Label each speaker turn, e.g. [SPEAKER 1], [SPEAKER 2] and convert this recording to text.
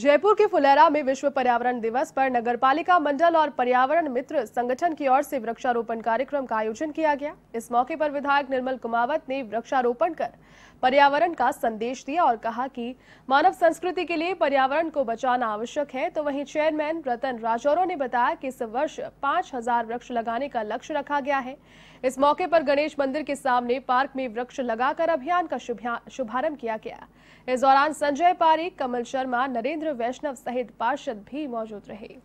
[SPEAKER 1] जयपुर के फुलेरा में विश्व पर्यावरण दिवस पर नगरपालिका मंडल और पर्यावरण मित्र संगठन की ओर से वृक्षारोपण कार्यक्रम का आयोजन किया गया इस मौके पर विधायक निर्मल कुमावत ने वृक्षारोपण कर पर्यावरण का संदेश दिया और कहा कि मानव संस्कृति के लिए पर्यावरण को बचाना आवश्यक है तो वहीं चेयरमैन रतन राजौरों ने बताया कि इस वर्ष पांच हजार वृक्ष लगाने का लक्ष्य रखा गया है इस मौके पर गणेश मंदिर के सामने पार्क में वृक्ष लगाकर अभियान का शुभारंभ किया गया इस दौरान संजय पारी कमल शर्मा नरेंद्र वैष्णव सहित पार्षद भी मौजूद रहे